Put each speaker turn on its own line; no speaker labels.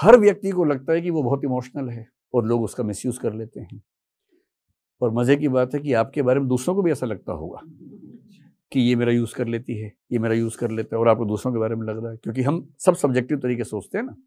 हर व्यक्ति को लगता है कि वो बहुत इमोशनल है और लोग उसका मिस कर लेते हैं और मज़े की बात है कि आपके बारे में दूसरों को भी ऐसा लगता होगा कि ये मेरा यूज़ कर लेती है ये मेरा यूज़ कर लेता है और आपको दूसरों के बारे में लग रहा है क्योंकि हम सब सब्जेक्टिव तरीके सोचते हैं ना